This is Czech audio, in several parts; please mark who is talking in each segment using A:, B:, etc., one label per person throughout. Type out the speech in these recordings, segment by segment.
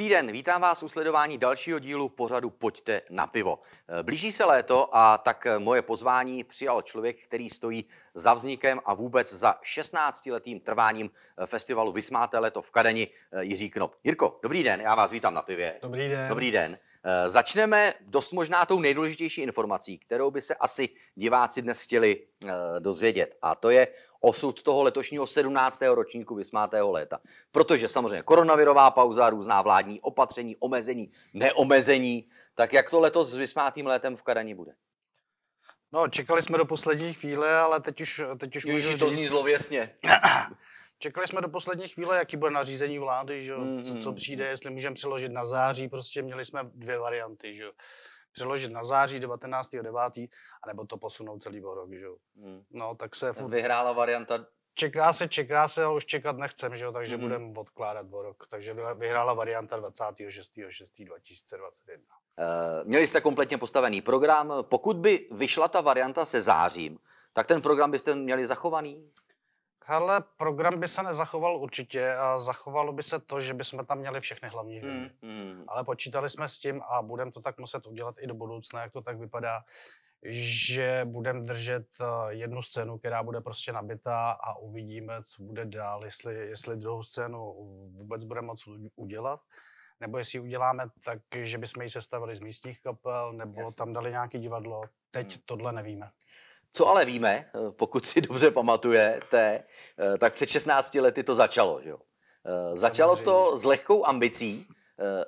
A: Dobrý den, vítám vás u sledování dalšího dílu pořadu Pojďte na pivo. Eh, blíží se léto a tak eh, moje pozvání přijal člověk, který stojí za vznikem a vůbec za 16-letým trváním eh, festivalu Vysmáte léto v Kadeni, Jiří Knop. Jirko, dobrý den, já vás vítám na pivě.
B: Dobrý den. Dobrý
A: den. Eh, začneme dost možná tou nejdůležitější informací, kterou by se asi diváci dnes chtěli eh, dozvědět. A to je osud toho letošního 17. ročníku vysmátého léta. Protože samozřejmě koronavirová pauza, různá vládní opatření, omezení, neomezení. Tak jak to letos s vysmátým létem v Karani bude?
B: No, čekali jsme do poslední chvíle, ale teď už, teď už Ježiši, můžu to říct... zní zlověsně. Čekali jsme do poslední chvíle, jaký bude nařízení vlády, že? Mm-hmm. Co, co mm, přijde, mm. jestli můžeme přeložit na září, prostě měli jsme dvě varianty, že? přeložit na září 19.9. anebo to posunout celý o rok, že? Mm. No, tak se... Furt... Vyhrála varianta čeká se, čeká se, ale už čekat nechcem, že jo, takže mm. budeme odkládat o rok. Takže vyhrála varianta 2021. E,
A: eh, měli jste kompletně postavený program. Pokud by vyšla ta varianta se zářím, tak ten program byste měli zachovaný?
B: Hele, program by se nezachoval určitě a zachovalo by se to, že by jsme tam měli všechny hlavní hmm, hvězdy. Mm, mm. Ale počítali jsme s tím a budeme to tak muset udělat i do budoucna, jak to tak vypadá, že budeme držet eh, jednu scénu, která bude prostě nabitá a uvidíme, co bude dál, jestli, jestli druhou scénu vůbec budeme moc udělat nebo jestli ji uděláme tak, že bychom ji sestavili z místních kapel, nebo Jasně. tam dali nějaké divadlo. Teď mm. tohle nevíme.
A: Co ale víme, eh, pokud si dobře pamatujete, eh, tak před 16 lety to začalo. Že eh, Začalo to s lehkou ambicí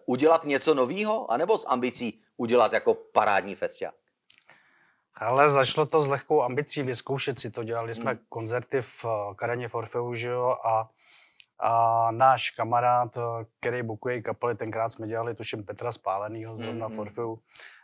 A: udělat něco novýho, anebo s ambicí udělat jako parádní festiák?
B: Ale začalo to s lehkou ambicí vyzkoušet si to. Dělali jsme hmm. koncerty v Karaně Forfeu, že a, a náš kamarád, který bukuje kapely, tenkrát jsme dělali, tuším, Petra Spálenýho zrovna hmm. hmm. Forfeu,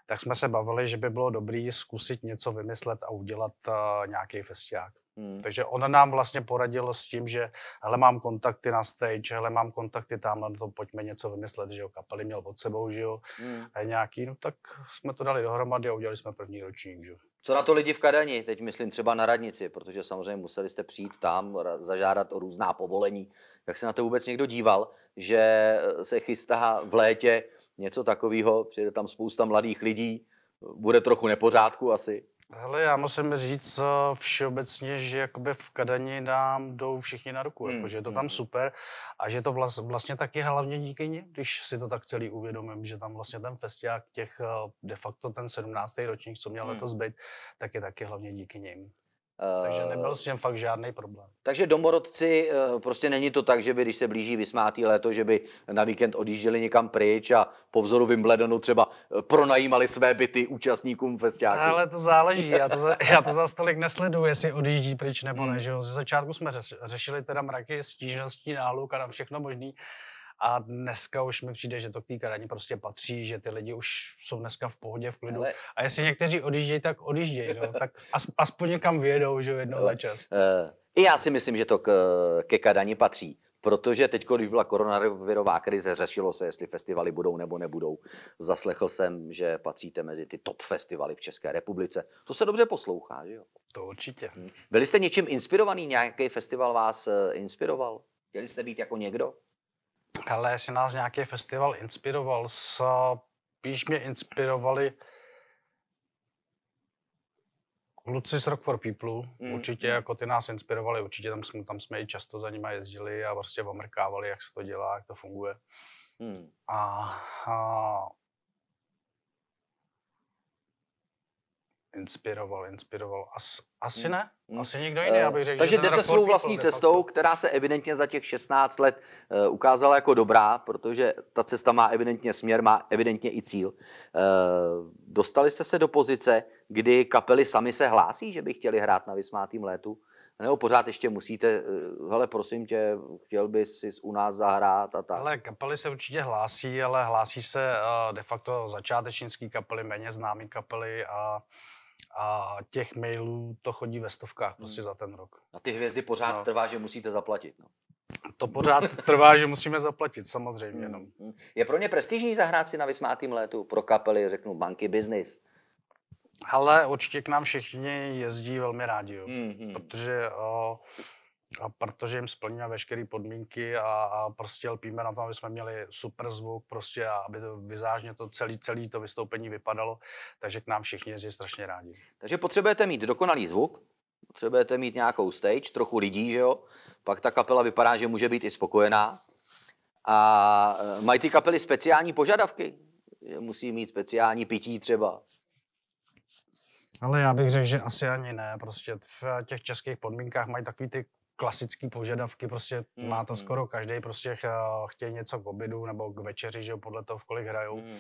B: tak jsme se bavili, že by bylo dobré zkusit něco vymyslet a udělat eh, nějaký festiák. Hmm. Takže on nám vlastně poradil s tím, že hele, mám kontakty na stage, hele, mám kontakty tam, na no to pojďme něco vymyslet, že jo, kapely měl pod sebou, že jo, hmm. a nějaký, no tak jsme to dali dohromady a udělali jsme první ročník, že jo.
A: Co na to lidi v Kadani, teď myslím třeba na radnici, protože samozřejmě museli jste přijít tam, zažádat o různá povolení, jak se na to vůbec někdo díval, že se chystá v létě něco takového, přijde tam spousta mladých lidí, bude trochu nepořádku asi.
B: Hele, já musím říct eh, všeobecně, že jakoby v Kadani nám jdou všichni na ruku, hmm. jako, že je to hmm, tam hmm. super a že to vlastně taky hlavně díky ní, když si to tak celý uvědomím, že tam vlastně ten festiák těch eh, de facto ten 17. ročník, co měl hmm. letos být, tak je taky hlavně díky ním.
A: Takže eh, nebyl s tím fakt
B: žádný problém.
A: Takže domorodci, eh, prostě není to tak, že by, když se blíží vysmátý léto, že by na víkend odjížděli někam pryč a po vzoru Wimbledonu třeba eh, pronajímali své byty účastníkům festiáku. Ale to záleží, já to, za, já to
B: zase tolik nesleduji, jestli odjíždí pryč nebo hmm. ne. Že? Ze začátku jsme řešili teda mraky, stížností, náluk a na všechno možný. A dneska už mi přijde, že to k té Kadaně prostě patří, že ty lidi už jsou dneska v pohodě, v klidu. Ale... A jestli někteří odjíždějí, tak odjíždějí. No. tak aspoň někam vědou, že v jednohle čas.
A: Uh, I já si myslím, že to k, ke Kadani patří protože teď, když byla koronavirová krize, řešilo se, jestli festivaly budou nebo nebudou. Zaslechl jsem, že patříte mezi ty top festivaly v České republice. To se dobře poslouchá, že jo?
B: To určitě. Hm.
A: Byli jste něčím inspirovaný? Nějaký festival vás eh, inspiroval? Chtěli jste být jako někdo?
B: Ale jestli nás nějaký festival inspiroval, spíš mě inspirovali kluci z Rock for People, mm. určitě, mm. jako ty nás inspirovali, určitě tam jsme, tam jsme i často za nima jezdili a prostě vlastně omrkávali, jak se to dělá, jak to funguje. Mm. A, a Inspiroval, inspiroval. As, asi hmm. ne, hmm. asi nikdo jiný, abych řekl. Eh, takže že jdete svou vlastní cestou,
A: která se evidentně za těch 16 let uh, ukázala jako dobrá, protože ta cesta má evidentně směr, má evidentně i cíl. Uh, dostali jste se do pozice, kdy kapely sami se hlásí, že by chtěli hrát na vysmátým létu? Nebo pořád ještě musíte, uh, hele prosím tě, chtěl bys si u nás zahrát a tak?
B: Ale kapely se určitě hlásí, ale hlásí se de facto začátečnický kapely, méně známý kapely a a těch mailů to chodí ve stovkách prostě hmm. za ten rok. A
A: ty hvězdy pořád no. trvá, že musíte zaplatit. No.
B: To pořád trvá, že musíme zaplatit, samozřejmě. Hmm, no.
A: Hmm. Je pro ně prestižní zahrát si na vysmátým létu? Pro kapely, řeknu, banky, business?
B: Ale určitě k nám všichni jezdí velmi rádi, jo. Mm-hmm. protože o, a protože jim splníme veškeré podmínky a, a prostě lpíme na tom, aby jsme měli super zvuk prostě a aby to vizážně to celé, celý to vystoupení vypadalo, takže k nám všichni jezdí strašně rádi.
A: Takže potřebujete mít dokonalý zvuk, potřebujete mít nějakou stage, trochu lidí, že jo? Pak ta kapela vypadá, že může být i spokojená. A eh, mají ty kapely speciální požadavky, že musí mít speciální pití třeba.
B: Ale já bych řekl, že asi ani ne. Prostě v těch českých podmínkách mají takový ty klasické požadavky, prostě mm. má to mhm. skoro každý, prostě eh, chtějí něco k obědu nebo k večeři, že jo, podle toho, v kolik hrajou. Mm.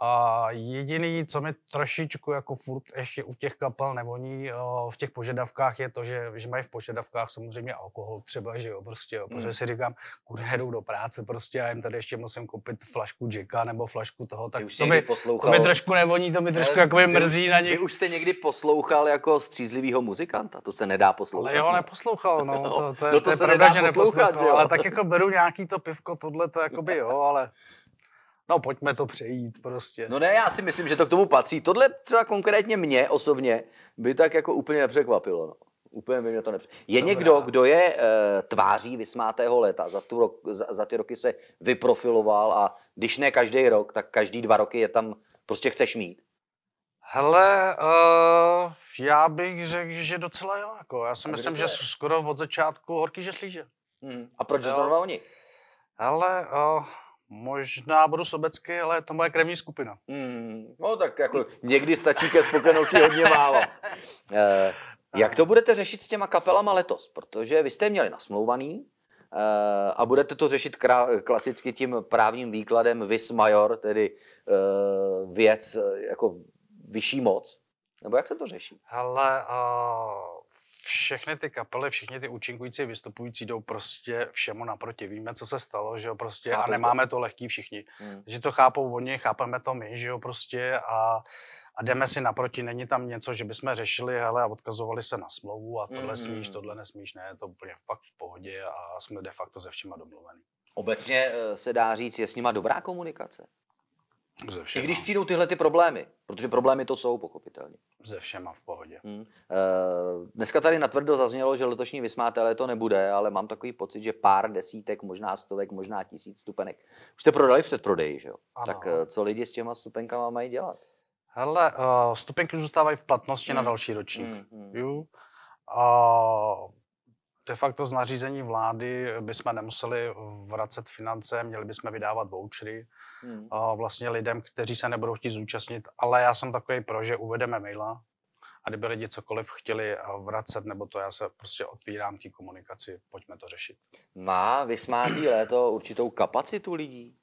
B: A jediný, co mi trošičku jako furt ještě u těch kapel nevoní eh, v těch požadavkách je to, že, že mají v požadavkách samozřejmě alkohol třeba, že jo, prostě jo, protože hmm. si říkám, kurva, jdou do práce prostě a jim tady ještě musím koupit flašku Jacka nebo flašku toho, tak to mi, poslouchal... to mi trošku nevoní, to mi trošku jako by mrzí na ně. Vy už
A: jste někdy poslouchal jako střízlivýho muzikanta, to se nedá poslouchat. Ale jo,
B: neposlouchal, no, no, to, to, no to, to, je, se je nedá že neposlouchal, ale tak jako beru nějaký to pivko, tohle to jako by jo, ale no pojďme to přejít prostě. No ne,
A: já si myslím, že to k tomu patří. Tohle třeba konkrétně mě osobně by tak jako úplně nepřekvapilo. No. Úplně by mě to nepřekvapilo. Je Dobrá. někdo, kdo je e, tváří vysmátého léta, za, tu rok, za, za ty roky se vyprofiloval a když ne každý rok, tak každý dva roky je tam prostě chceš mít?
B: Hele, uh, já bych řekl, že docela jo. Jako. Já si a myslím, že skoro od začátku horký že slíže.
A: Hmm. A proč to
B: oni? Hele, uh, Možná budu sobecký, ale to moje krevní skupina. Hmm. no tak jako
A: někdy stačí ke spokojenosti hodně málo. Eh, jak to budete řešit s těma kapelama letos? Protože vy jste měli nasmlouvaný eh, a budete to řešit krá- klasicky tím právním výkladem vis major, tedy eh, věc eh, jako vyšší moc. Nebo jak se to řeší?
B: Hele, uh všechny ty kapely, všichni ty účinkující, vystupující jdou prostě všemu naproti. Víme, co se stalo, že jo, prostě Chápu a nemáme to, to lehký všichni. Hmm. Že to chápou oni, chápeme to my, že jo, prostě a, a jdeme si naproti. Není tam něco, že bychom řešili, hele, a odkazovali se na smlouvu a tohle hmm. smíš, tohle nesmíš, ne, to úplně pak v pohodě a jsme de facto se všema domluveni. Obecně eh,
A: se dá říct, je s nima dobrá komunikace? Ze všema. I když přijdou tyhle ty problémy, protože problémy to jsou, pochopitelně.
B: Ze všema v pohodě.
A: Hmm. E, dneska tady natvrdo zaznělo, že letošní vysmátelé to nebude, ale mám takový pocit, že pár desítek, možná stovek, možná tisíc stupenek. Už jste prodali před prodeji, že jo? Ano. Tak eh, co lidi s těma stupenkama mají dělat?
B: Hele, uh, stupenky zůstávají v platnosti hmm. na další ročník. Hmm, hmm. Jo? Uh, de facto z nařízení vlády bychom nemuseli vracet finance, měli bychom vydávat vouchery hmm. vlastně lidem, kteří se nebudou chtít zúčastnit, ale já jsem takový pro, že uvedeme maila a kdyby lidi cokoliv chtěli vracet nebo to, já se prostě otvírám té komunikaci, pojďme to řešit.
A: Má vysmátý léto určitou kapacitu lidí?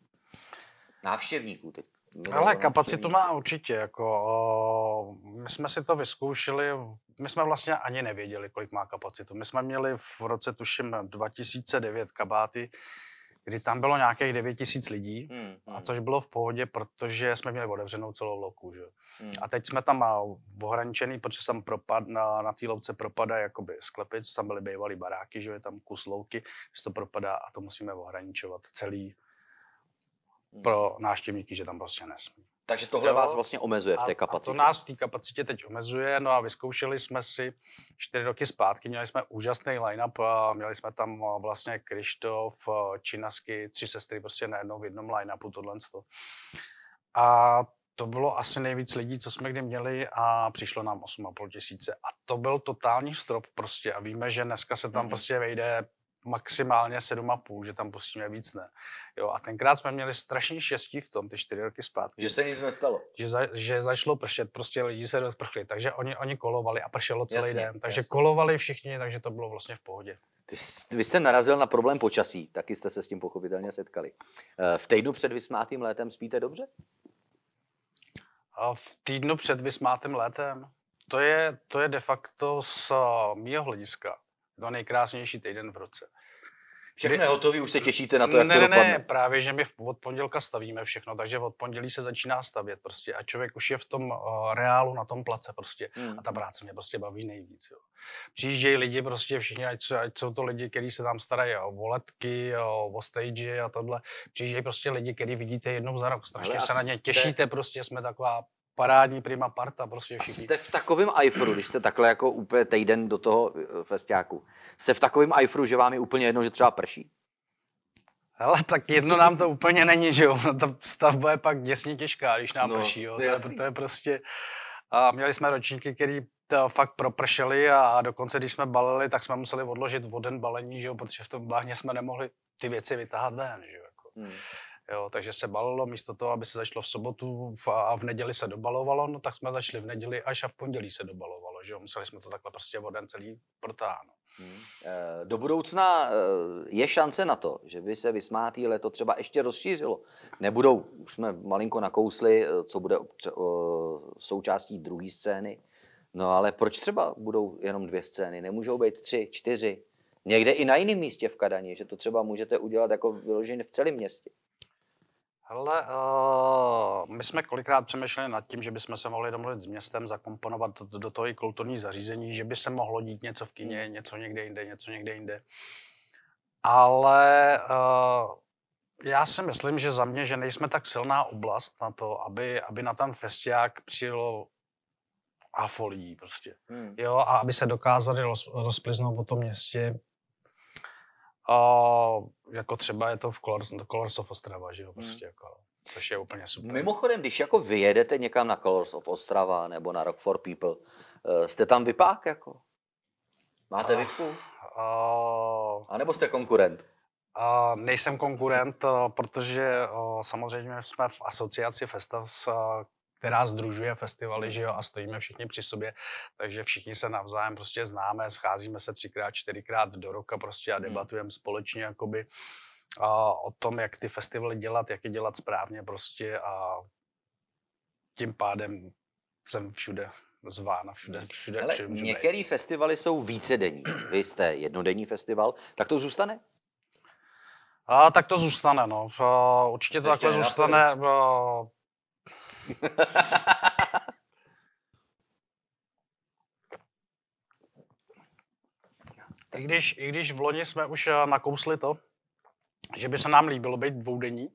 A: Návštěvníků teď. Ale kapacitu má
B: určitě. Jako, my jsme si to vyzkoušeli, my jsme vlastně ani nevěděli, kolik má kapacitu. My jsme měli v roce, tuším, 2009 kabáty, kdy tam bylo nějakých 9 tisíc lidí, hmm, hmm. a což bylo v pohodě, protože jsme měli otevřenou celou louku. Že? Hmm. A teď jsme tam ohraničený, protože tam propad, na, na té louce propadá jakoby sklepic, tam byly bývalé baráky, že je tam kus louky, to propadá a to musíme ohraničovat celý pro návštěvníky, že tam prostě nesmí. Takže tohle jo? vás vlastně omezuje v té kapacitě. A to nás v té kapacitě teď omezuje. No a vyzkoušeli jsme si čtyři roky zpátky, měli jsme úžasný line-up, měli jsme tam eh, vlastně Krištof, eh, Činasky, tři sestry prostě najednou v jednom line-upu tohle. A to bylo asi nejvíc lidí, co jsme kdy měli a přišlo nám 8,5 tisíce. A to byl totální strop prostě a víme, že dneska se tam mm-hmm. prostě vejde maximálně 7,5, že tam pustíme víc ne. Jo, a tenkrát jsme měli strašně štěstí v tom, ty čtyři roky zpátky. Že se nic nestalo. Že, za, že začalo pršet, prostě lidi se rozprchli, takže oni, oni kolovali a pršelo celý jasně, den. Takže jasně. kolovali všichni, takže to bylo vlastně v pohodě.
A: Ty, vy jste narazil na problém počasí, taky jste se s tím pochopitelně setkali. Eh, v týdnu před vysmátým létem spíte dobře?
B: A v týdnu před vysmátým létem? To je, to je de facto z eh, mého hlediska to nejkrásnější týden v roce. Všechno je hotové, už se těšíte na to, jak ne, to dopadne. Ne, právě, že my od pondělka stavíme všechno, takže od pondělí se začíná stavět prostě a člověk už je v tom uh, reálu, na tom place prostě hmm. a ta práce mě prostě baví nejvíc. Jo. Přijíždějí lidi prostě všichni, ať, ať jsou to lidi, kteří se tam starají o voletky, o, o stage a tohle. Přijíždějí prostě lidi, kteří vidíte jednou za rok, strašně se na ně těšíte, prostě jsme taková parádní prima parta, prostě všichni. Jste v
A: takovém ifru, když jste takhle jako úplně týden do toho eh, festiáku, jste v takovém ifru, že vám je úplně jedno, že třeba prší?
B: Hele, tak jedno nám to úplně není, že jo. No, ta stavba je pak děsně těžká, když nám no, prší, jo. No to je, to je prostě... A měli jsme ročníky, který to fakt propršeli a, a dokonce, když jsme balili, tak jsme museli odložit voden balení, že jo, protože v tom bahně jsme nemohli ty věci vytáhat ven, že jo. Jako. Hmm. Jo, takže se balilo místo toho, aby se začalo v sobotu a v neděli se dobalovalo, no tak jsme začali v neděli až a v pondělí se dobalovalo, že jo? museli jsme to takhle prostě o den celý protáhnout.
A: Hmm. Eh, do budoucna eh, je šance na to, že by se vysmátý leto třeba ještě rozšířilo. Nebudou, už jsme malinko nakousli, eh, co bude součástí druhé scény, no ale proč třeba budou jenom dvě scény, nemůžou být tři, čtyři, někde i na jiném místě v Kadani, že to třeba můžete udělat jako vyloženě v celém městě.
B: Hele, uh, my jsme kolikrát přemýšleli nad tím, že bychom se mohli domluvit s městem, zakomponovat do, do toho i kulturní zařízení, že by se mohlo dít něco v kině, hmm. něco někde jinde, něco někde jinde. Ale uh, já si myslím, že za mě, že nejsme tak silná oblast na to, aby, aby na ten festiák přijelo a folí prostě. Hmm. Jo, a aby se dokázali roz, rozpliznout po tom městě a jako třeba je to v Colors, no, Colors of Ostrava, že jo, hmm. prostě hmm. jako, což je úplně
A: super. Mimochodem, když jako vyjedete někam na Colors of Ostrava nebo na Rock for People, eh, jste tam vypák jako?
B: Máte a, ah, vypku? A, a nebo jste konkurent? Uh, nejsem konkurent, uh, protože uh, samozřejmě jsme v asociaci Festas, uh, která združuje festivaly, že jo, a stojíme všichni při sobě, takže všichni se navzájem prostě známe, scházíme se třikrát, čtyřikrát do roka prostě a mhm. debatujeme společně, jakoby a o tom, jak ty festivaly dělat, jak je dělat správně prostě a tím pádem jsem všude zvána, všude, mhm. všude. Ale všude některé
A: festivaly jsou vícedenní. Vy jste jednodenní festival, tak to zůstane?
B: A, tak to zůstane, no. A, určitě to takhle zůstane. A, i když, I když v loni jsme už eh, nakousli to, že by se nám líbilo být dvoudenní,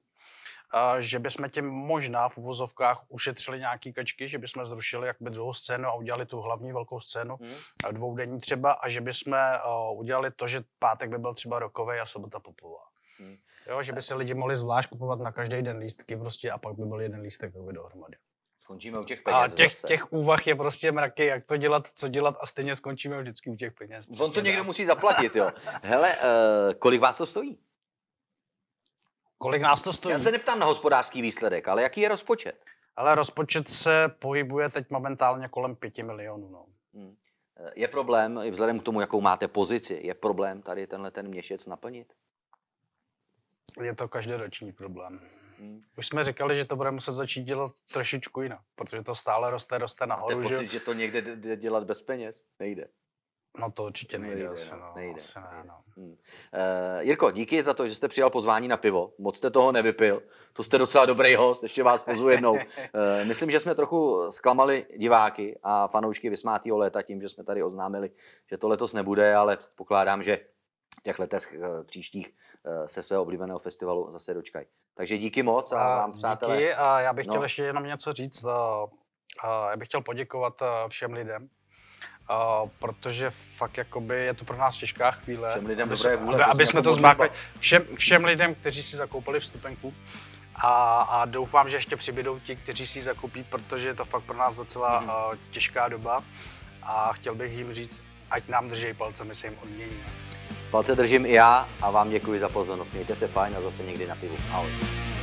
B: že by jsme tím možná v uvozovkách ušetřili nějaký kačky, že by jsme zrušili jakby druhou scénu a udělali tu hlavní velkou scénu hmm. dvoudenní třeba a že by jsme eh, udělali to, že pátek by byl třeba rokový a sobota popová. Jo, že by si lidi mohli zvlášť kupovat na každý den lístky prostě a pak by byl jeden lístek by dohromady. Skončíme u těch peněz. A těch, zase. těch úvah je prostě mraky, jak to dělat, co dělat a stejně skončíme vždycky u těch peněz. Prostě On to někdo ne. musí
A: zaplatit, jo. Hele, uh, kolik vás to stojí? Kolik nás to
B: stojí? Já se neptám na hospodářský výsledek, ale jaký je rozpočet? Ale rozpočet se pohybuje teď momentálně kolem 5 milionů. No. Hmm.
A: Eh, je problém, vzhledem k tomu, jakou máte pozici, je problém tady tenhle ten měsíc naplnit?
B: Je to každoroční problém. Hmm. Už jsme říkali, že to bude muset začít dělat trošičku jinak, protože to stále roste, roste nahoru. Máte pocit, že... že to někde jde dělat bez peněz? Nejde. No to určitě nejde, nejde asi, no, nejde, asi nejde. no.
A: Hmm. Uh, Jirko, díky za to, že jste přijal pozvání na pivo. Moc jste toho nevypil. To jste docela dobrý host, ještě vás pozvu jednou. uh, myslím, že jsme trochu zklamali diváky a fanoušky Vysmátýho léta tím, že jsme tady oznámili, že to letos nebude, ale pokládám, že těch letech eh, příštích eh, se svého oblíbeného festivalu zase dočkají. Takže díky moc a eh, vám, přátelé. Díky a já bych no. chtěl ještě
B: jenom něco říct. Já bych chtěl poděkovat všem lidem, Uh, protože fakt jakoby je to pro nás těžká chvíle. Všem lidem aby, dobré vůle, aby, aby jsme to zmákli. Všem, všem lidem, kteří si zakoupili vstupenku a, a doufám, že ještě přibydou ti, kteří si ji zakoupí, protože je to fakt pro nás docela mm. uh, těžká doba a chtěl bych jim říct, ať nám držej palce, my se jim odměníme.
A: Palce držím i já a vám děkuji za pozornost. Mějte se fajn a zase někdy na pivu. Ahoj.